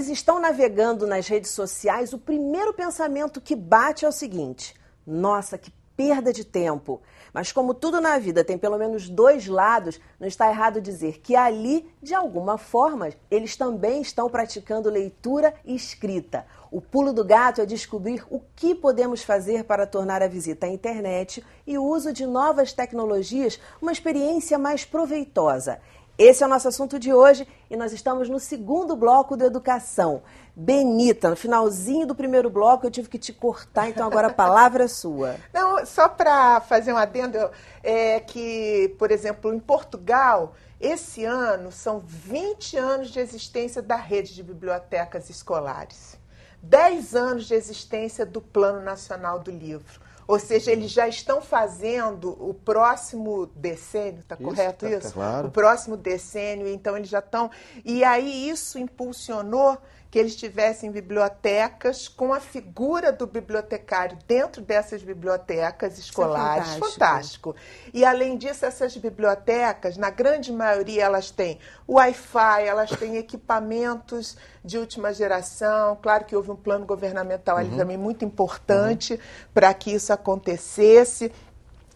Eles estão navegando nas redes sociais, o primeiro pensamento que bate é o seguinte: nossa, que perda de tempo. Mas como tudo na vida tem pelo menos dois lados, não está errado dizer que ali, de alguma forma, eles também estão praticando leitura e escrita. O pulo do gato é descobrir o que podemos fazer para tornar a visita à internet e o uso de novas tecnologias uma experiência mais proveitosa. Esse é o nosso assunto de hoje e nós estamos no segundo bloco do Educação. Benita, no finalzinho do primeiro bloco eu tive que te cortar, então agora a palavra é sua. Não, só para fazer um adendo, é que, por exemplo, em Portugal, esse ano são 20 anos de existência da rede de bibliotecas escolares, 10 anos de existência do Plano Nacional do Livro. Ou seja, eles já estão fazendo o próximo decênio, está correto tá, isso? Tá claro. O próximo decênio, então eles já estão. E aí isso impulsionou que eles tivessem bibliotecas com a figura do bibliotecário dentro dessas bibliotecas é escolares. É fantástico. fantástico. E além disso, essas bibliotecas, na grande maioria, elas têm Wi-Fi, elas têm equipamentos de última geração. Claro que houve um plano governamental ali uhum. também muito uhum. importante uhum. para que isso acontecesse.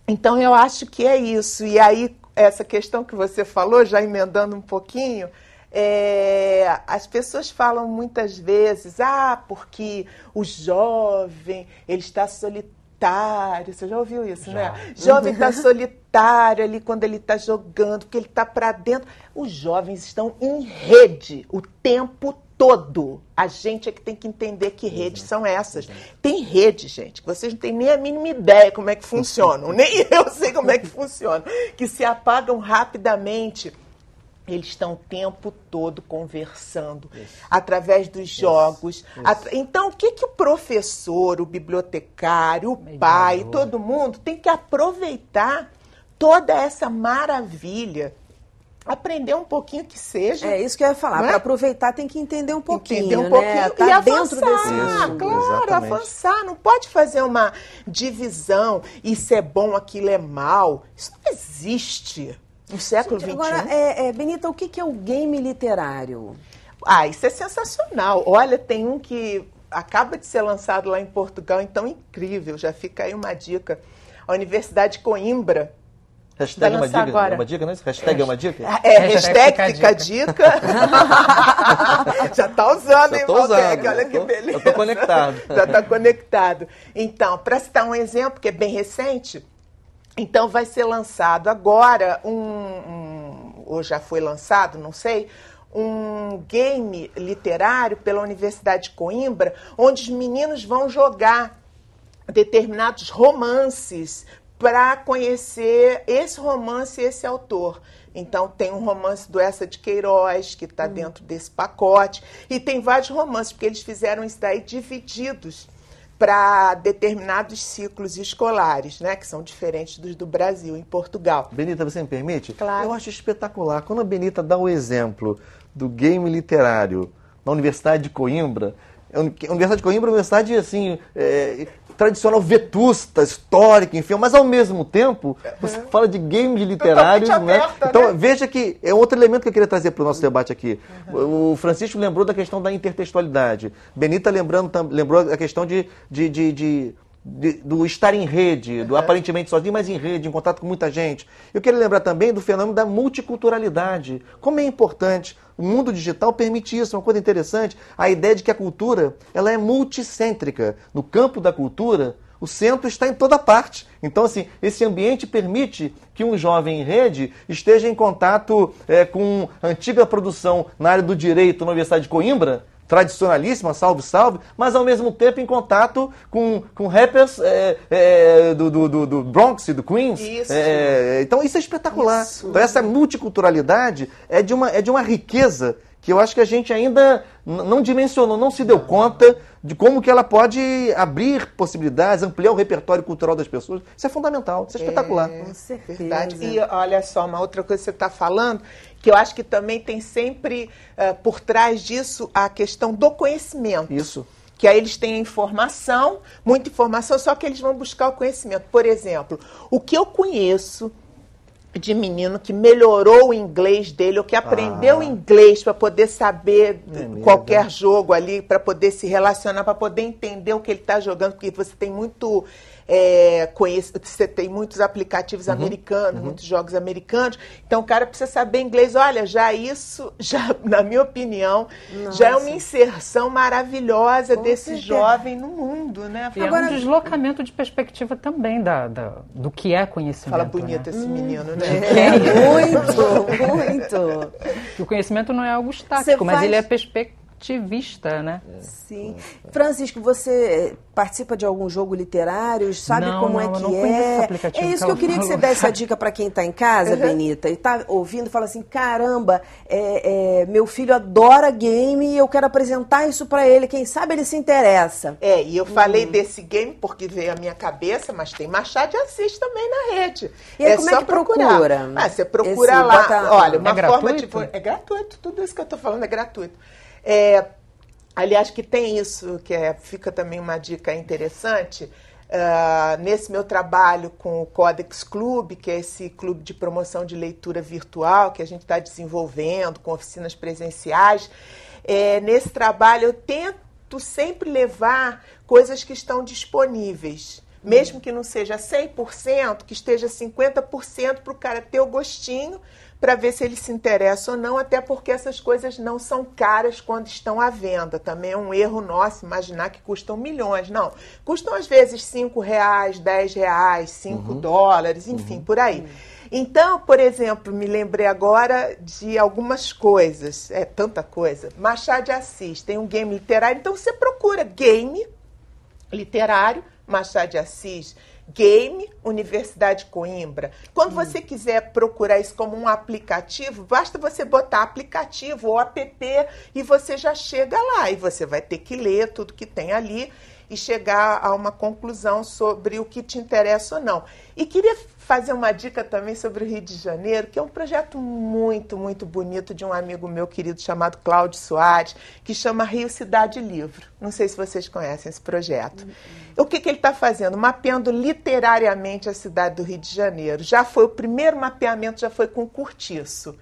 Então, eu acho que é isso. E aí, essa questão que você falou, já emendando um pouquinho, é, as pessoas falam muitas vezes, ah, porque o jovem ele está solitário. Você já ouviu isso, né? já. né? Jovem está uhum. solitário ali quando ele está jogando, porque ele está para dentro. Os jovens estão em rede o tempo todo A gente é que tem que entender que redes uhum. são essas. Tem redes, gente, que vocês não têm nem a mínima ideia como é que funcionam. nem eu sei como é que funcionam. Que se apagam rapidamente eles estão o tempo todo conversando, Isso. através dos Isso. jogos. Isso. Então, o que, que o professor, o bibliotecário, o pai, todo mundo tem que aproveitar toda essa maravilha aprender um pouquinho que seja. É isso que eu ia falar. É? Né? Para aproveitar tem que entender um pouquinho, entender um pouquinho né? tá e avançar, desse... claro, Exatamente. avançar. Não pode fazer uma divisão. Isso é bom, aquilo é mal. Isso não existe. O século XXI. Agora, é, é, Benita, o que, que é o game literário? Ah, isso é sensacional. Olha, tem um que acaba de ser lançado lá em Portugal, então incrível. Já fica aí uma dica. A Universidade de Coimbra. Hashtag é uma dica, agora. É uma dica, não é isso? Hashtag é uma dica? Ah, é, hashtag, hashtag fica, dica. dica. já está usando, já hein, Valdec? Olha que beleza. Já está conectado. Já está conectado. Então, para citar um exemplo que é bem recente, então vai ser lançado agora um, um, ou já foi lançado, não sei, um game literário pela Universidade de Coimbra, onde os meninos vão jogar determinados romances para conhecer esse romance e esse autor. Então tem um romance do Essa de Queiroz que está hum. dentro desse pacote e tem vários romances porque eles fizeram isso daí divididos para determinados ciclos escolares, né, que são diferentes dos do Brasil, em Portugal. Benita, você me permite? Claro. Eu acho espetacular. Quando a Benita dá o exemplo do game literário na Universidade de Coimbra, a Universidade de Coimbra é uma universidade assim, é, tradicional vetusta, histórica, enfim, mas ao mesmo tempo é. você fala de games literários. Né? Aberta, né? Então né? veja que é outro elemento que eu queria trazer para o nosso debate aqui. Uhum. O Francisco lembrou da questão da intertextualidade. Benita lembrando, lembrou a questão de, de, de, de de, do estar em rede, do é. aparentemente sozinho, mas em rede, em contato com muita gente. Eu quero lembrar também do fenômeno da multiculturalidade. Como é importante o mundo digital permite isso, é uma coisa interessante, a ideia de que a cultura ela é multicêntrica. No campo da cultura, o centro está em toda parte. Então, assim, esse ambiente permite que um jovem em rede esteja em contato é, com antiga produção na área do direito na Universidade de Coimbra, tradicionalíssima, salve, salve, mas ao mesmo tempo em contato com, com rappers é, é, do, do, do, Bronx e do Queens. Isso. É, é, então isso é espetacular. Isso. Então essa multiculturalidade é de uma, é de uma riqueza que eu acho que a gente ainda não dimensionou, não se deu conta de como que ela pode abrir possibilidades, ampliar o repertório cultural das pessoas. Isso é fundamental, isso é, é espetacular. Com certeza. Verdade. E olha só, uma outra coisa que você está falando, que eu acho que também tem sempre uh, por trás disso a questão do conhecimento. Isso que aí eles têm a informação, muita informação, só que eles vão buscar o conhecimento. Por exemplo, o que eu conheço Tipo de menino que melhorou o inglês dele, ou que aprendeu ah. inglês para poder saber qualquer jogo ali, para poder se relacionar, para poder entender o que ele está jogando, porque você tem muito é, conhece, você tem muitos aplicativos uhum, americanos, uhum. muitos jogos americanos. Então o cara precisa saber inglês. Olha, já isso, já, na minha opinião, Nossa. já é uma inserção maravilhosa Com desse certeza. jovem no mundo, né? E Agora, é um deslocamento de perspectiva também da, da do que é conhecimento. Fala né? bonito né? esse menino, né? hum, né? É, muito, muito. o conhecimento não é algo estático, mas ele é perspectiva ativista, né? É, sim. É. Francisco, você participa de algum jogo literário? Sabe não, como não, é que não é? é isso que eu queria que você desse a dica para quem está em casa, uhum. Benita, e está ouvindo, fala assim: caramba, é, é, meu filho adora game e eu quero apresentar isso para ele. Quem sabe ele se interessa. É, e eu falei uhum. desse game porque veio à minha cabeça, mas tem Machado de Assis também na rede. E aí, é como é só é que procurar. procura? Ah, você procura Esse, lá. Bota... Olha, uma é forma de. É gratuito, tudo isso que eu estou falando é gratuito. É, aliás, que tem isso, que é, fica também uma dica interessante. Uh, nesse meu trabalho com o Codex Club, que é esse clube de promoção de leitura virtual que a gente está desenvolvendo, com oficinas presenciais, é, nesse trabalho eu tento sempre levar coisas que estão disponíveis. Mesmo que não seja 100%, que esteja 50% para o cara ter o gostinho, para ver se ele se interessa ou não, até porque essas coisas não são caras quando estão à venda. Também é um erro nosso imaginar que custam milhões. Não, custam às vezes 5 reais, 10 reais, 5 uhum. dólares, enfim, uhum. por aí. Então, por exemplo, me lembrei agora de algumas coisas, é tanta coisa. Machado de Assis tem um game literário, então você procura game literário, Machado de Assis, Game Universidade Coimbra. Quando hum. você quiser procurar isso como um aplicativo, basta você botar aplicativo ou app e você já chega lá e você vai ter que ler tudo que tem ali e chegar a uma conclusão sobre o que te interessa ou não. E queria fazer uma dica também sobre o Rio de Janeiro, que é um projeto muito, muito bonito de um amigo meu querido chamado Cláudio Soares, que chama Rio Cidade Livro. Não sei se vocês conhecem esse projeto. Uhum. O que, que ele está fazendo? Mapeando literariamente a cidade do Rio de Janeiro. Já foi o primeiro mapeamento, já foi com Curtiço.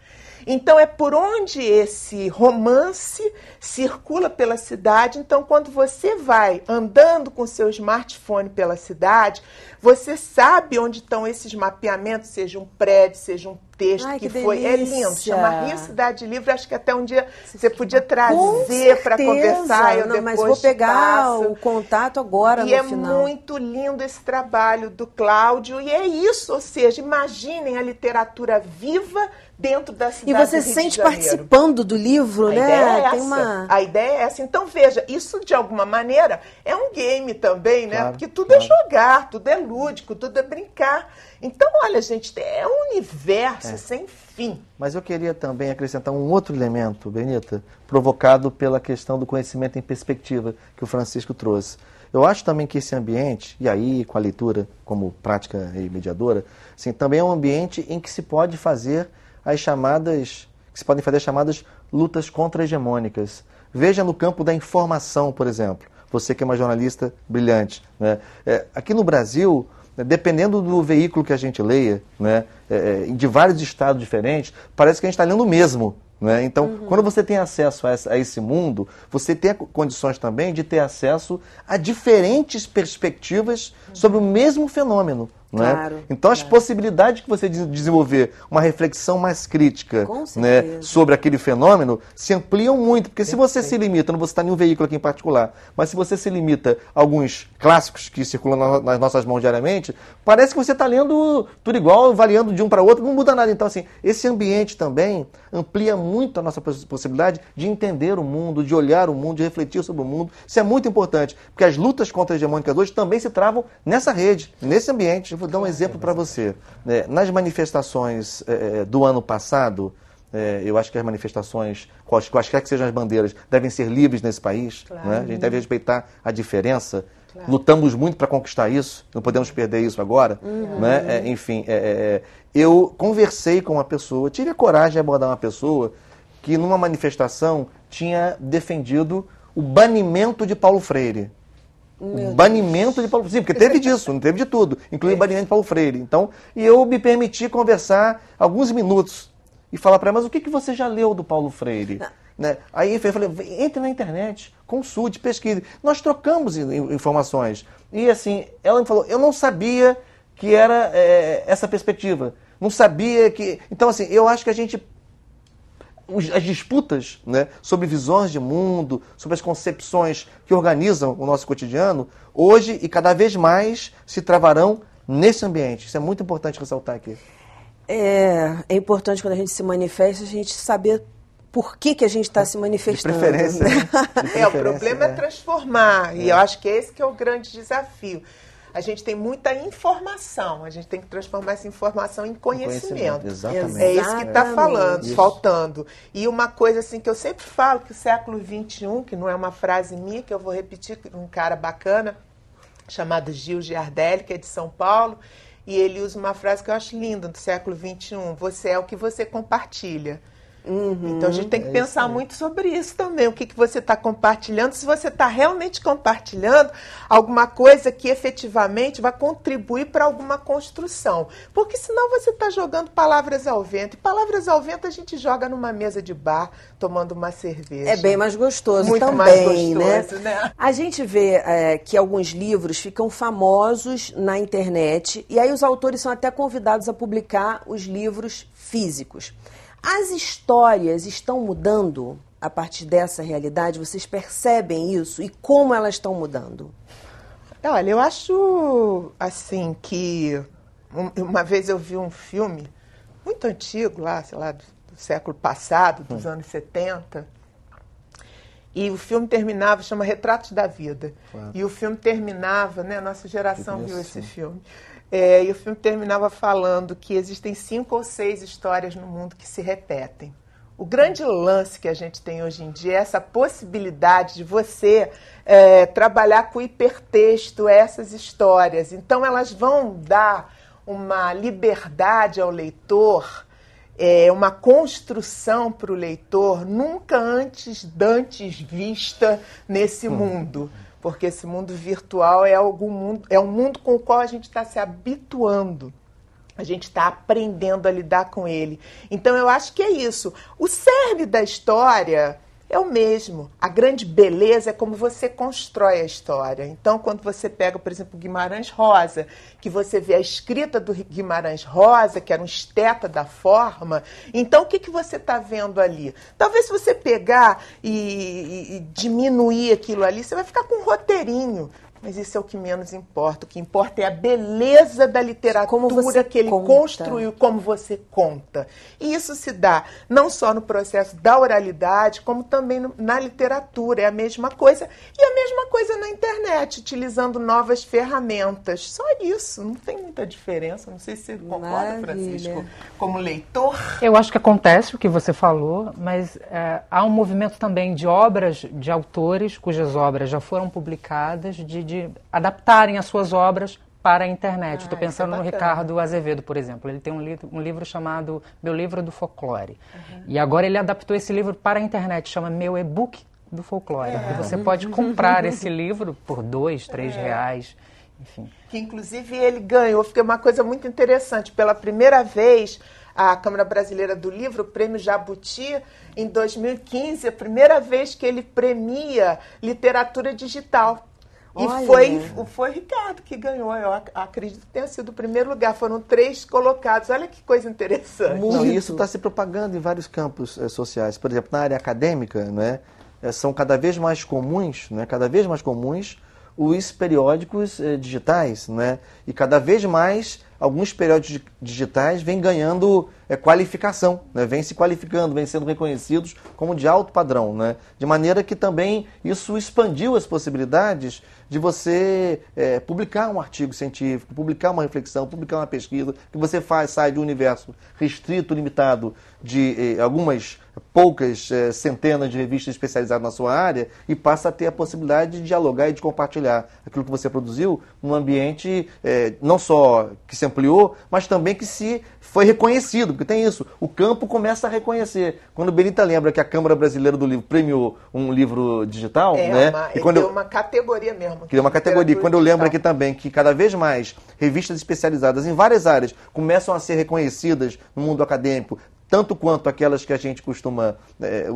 Então é por onde esse romance circula pela cidade. Então quando você vai andando com seu smartphone pela cidade, você sabe onde estão esses mapeamentos, seja um prédio, seja um texto Ai, que, que foi. É lindo, chama Rio Cidade Livre. Acho que até um dia você, podia trazer para conversar. Eu Não, depois mas vou pegar passo. o contato agora. E é final. muito lindo esse trabalho do Cláudio. E é isso, ou seja, imaginem a literatura viva dentro da cidade. E você do Rio sente participando do livro, a né? Ideia é Tem essa. Uma... A ideia é essa. Então, veja, isso de alguma maneira é um game também, né? Claro, Porque tudo é claro. é jogar, tudo é lúdico, tudo é brincar. Então, olha, gente, é um universo é. sem fim. Mas eu queria também acrescentar um outro elemento, Benita, provocado pela questão do conhecimento em perspectiva que o Francisco trouxe. Eu acho também que esse ambiente, e aí com a leitura como prática e mediadora, assim, também é um ambiente em que se pode fazer as chamadas, que se podem fazer chamadas lutas contra-hegemônicas. Veja no campo da informação, por exemplo. Você que é uma jornalista brilhante. Né? É, aqui no Brasil, né, dependendo do veículo que a gente leia, né, é, é de vários estados diferentes, parece que a gente está lendo o mesmo. Né? Então, uhum. quando você tem acesso a, a esse mundo, você tem condições também de ter acesso a diferentes perspectivas sobre o mesmo fenômeno. Né? Claro, né? Então, as possibilidades que você de desenvolver uma reflexão mais crítica né, sobre aquele fenômeno se ampliam muito, porque Perfeito. se você se limita, não vou citar nenhum veículo aqui em particular, mas se você se limita a alguns clássicos que circulam nas nossas mãos diariamente, parece que você está lendo tudo igual, variando de um para outro, não muda nada. Então, assim, esse ambiente também amplia muito a nossa possibilidade de entender o mundo, de olhar o mundo, de refletir sobre o mundo. Isso é muito importante, porque as lutas contra-hegemônicas hoje também se travam nessa rede, nesse ambiente vou dar um exemplo para você. É, nas manifestações é, é, do ano passado, é, eu acho que as manifestações, quais, quaisquer que sejam as bandeiras, devem ser livres nesse país. Claro. Né? A gente deve respeitar a diferença. Claro. Lutamos muito para conquistar isso, não podemos uhum. perder isso agora. Uhum. Né? É, enfim, é, eu conversei com uma pessoa, tive a coragem de abordar uma pessoa que, numa manifestação, tinha defendido o banimento de Paulo Freire banimento de Paulo Freire, porque teve disso, não teve de tudo, incluindo o é. banimento de Paulo Freire. Então, e eu me permiti conversar alguns minutos e falar para ela, mas o que, que você já leu do Paulo Freire? Né? Aí eu falei, entre na internet, consulte, pesquise. Nós trocamos informações. E assim, ela me falou, eu não sabia que era é, essa perspectiva. Não sabia que. Então, assim, eu acho que a gente as disputas né, sobre visões de mundo, sobre as concepções que organizam o nosso cotidiano, hoje e cada vez mais se travarão nesse ambiente. Isso é muito importante ressaltar aqui. É, é importante quando a gente se manifesta, a gente saber por que, que a gente está se manifestando. De preferência. Né? né? De preferência, é, o problema é, é transformar. É. E eu acho que esse que é o grande desafio a gente tem muita informação, a gente tem que transformar essa informação em conhecimento. conhecimento exatamente. É isso que está falando, isso. faltando. E uma coisa assim que eu sempre falo, que o século XXI, que não é uma frase minha, que eu vou repetir, um cara bacana, chamado Gil Giardelli, que é de São Paulo, e ele usa uma frase que eu acho linda do século XXI: Você é o que você compartilha. Uhum, então a gente tem que é pensar muito sobre isso também. O que, que você está compartilhando, se você está realmente compartilhando alguma coisa que efetivamente vai contribuir para alguma construção. Porque senão você está jogando palavras ao vento. E palavras ao vento a gente joga numa mesa de bar, tomando uma cerveja. É bem mais gostoso muito também, mais né? gostoso, né? né? A gente vê é, que alguns livros ficam famosos na internet e aí os autores são até convidados a publicar os livros físicos. As histórias estão mudando a partir dessa realidade? Vocês percebem isso e como elas estão mudando? Olha, eu acho assim que uma vez eu vi um filme muito antigo, lá, sei lá, do, do século passado, dos hum. anos 70. E o filme terminava, chama Retratos da Vida. Claro. E o filme terminava, né? Nossa geração viu esse filme. É, e o filme terminava falando que existem cinco ou seis histórias no mundo que se repetem. O grande lance que a gente tem hoje em dia é essa possibilidade de você é, trabalhar com hipertexto essas histórias. Então, elas vão dar uma liberdade ao leitor, é, uma construção para o leitor nunca antes dantes vista nesse hum. mundo porque esse mundo virtual é algum mundo, é um mundo com o qual a gente está se habituando. A gente está aprendendo a lidar com ele. Então eu acho que é isso. O cerne da história é o mesmo. A grande beleza é como você constrói a história. Então, quando você pega, por exemplo, Guimarães Rosa, que você vê a escrita do Guimarães Rosa, que era um esteta da forma, então o que, que você está vendo ali? Talvez se você pegar e, e, e diminuir aquilo ali, você vai ficar com um roteirinho. Mas isso é o que menos importa. O que importa é a beleza da literatura que ele conta. construiu, como você conta. E isso se dá não só no processo da oralidade, como também no, na literatura. É a mesma coisa. E a mesma coisa na internet, utilizando novas ferramentas. Só isso. Não tem muita diferença. Não sei se você concorda, Maravilha. Francisco, como leitor. Eu acho que acontece o que você falou, mas é, há um movimento também de obras de autores cujas obras já foram publicadas, de, de de adaptarem as suas obras para a internet. Estou ah, é pensando é no Ricardo Azevedo, por exemplo. Ele tem um, li um livro chamado Meu Livro do Folclore. Uhum. E agora ele adaptou esse livro para a internet, chama Meu E-book do Folclore. É. Você pode comprar esse livro por dois, três é. reais, enfim. Que inclusive ele ganhou, fiquei uma coisa muito interessante. Pela primeira vez, a Câmara Brasileira do Livro, o Prêmio Jabuti, em 2015, é a primeira vez que ele premia literatura digital Olha. E foi, né? foi o Ricardo que ganhou, eu acredito que tenha sido o primeiro lugar. Foram três colocados. Olha que coisa interessante. Não, isso está se propagando em vários campos é, sociais. Por exemplo, na área acadêmica, né, eh, são cada vez mais comuns, né, cada vez mais comuns os periódicos é, digitais, né, e cada vez mais alguns periódicos digitais vêm ganhando é, qualificação, né? vêm se qualificando, vêm sendo reconhecidos como de alto padrão. Né? De maneira que também isso expandiu as possibilidades de você é, publicar um artigo científico, publicar uma reflexão, publicar uma pesquisa, que você faz, sai de um universo restrito, limitado de eh, algumas poucas eh, centenas de revistas especializadas na sua área e passa a ter a possibilidade de dialogar e de compartilhar aquilo que você produziu num ambiente eh, não só que se ampliou, mas também que se foi reconhecido, porque tem isso, o campo começa a reconhecer. Quando Benita lembra que a Câmara Brasileira do Livro premiou um livro digital, é, né? Uma, e quando eu, uma categoria mesmo. Que uma categoria. Quando eu lembro aqui também que cada vez mais revistas especializadas em várias áreas começam a ser reconhecidas no mundo acadêmico, tanto quanto aquelas que a gente costuma é,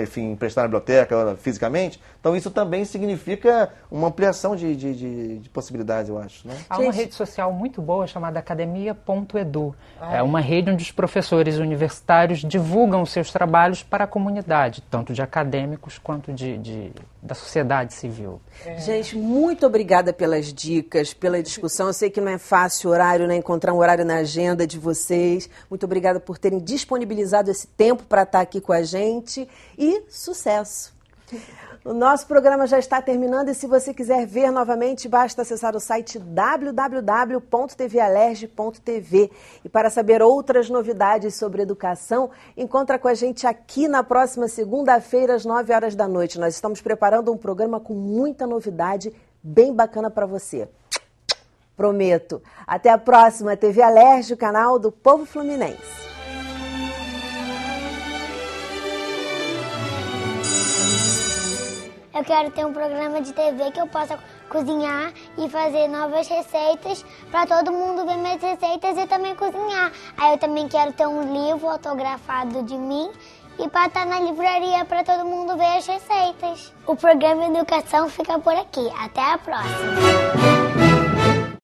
enfim, emprestar na biblioteca fisicamente. Então, isso também significa uma ampliação de, de, de possibilidades, eu acho. Né? Há uma rede social muito boa chamada academia.edu. Ah, é, é uma rede onde os professores universitários divulgam seus trabalhos para a comunidade, tanto de acadêmicos quanto de, de da sociedade civil. É. Gente, muito obrigada pelas dicas, pela discussão. Eu sei que não é fácil horário, né? Encontrar um horário na agenda de vocês. Muito obrigada por terem disponibilizado esse tempo para estar aqui com a gente e sucesso! O nosso programa já está terminando e se você quiser ver novamente, basta acessar o site www.tvalerge.tv. E para saber outras novidades sobre educação, encontra com a gente aqui na próxima segunda-feira às 9 horas da noite. Nós estamos preparando um programa com muita novidade bem bacana para você. Prometo. Até a próxima TV Alerge, o canal do Povo Fluminense. Eu quero ter um programa de TV que eu possa cozinhar e fazer novas receitas para todo mundo ver minhas receitas e também cozinhar. Aí eu também quero ter um livro autografado de mim e para estar na livraria para todo mundo ver as receitas. O programa Educação fica por aqui. Até a próxima!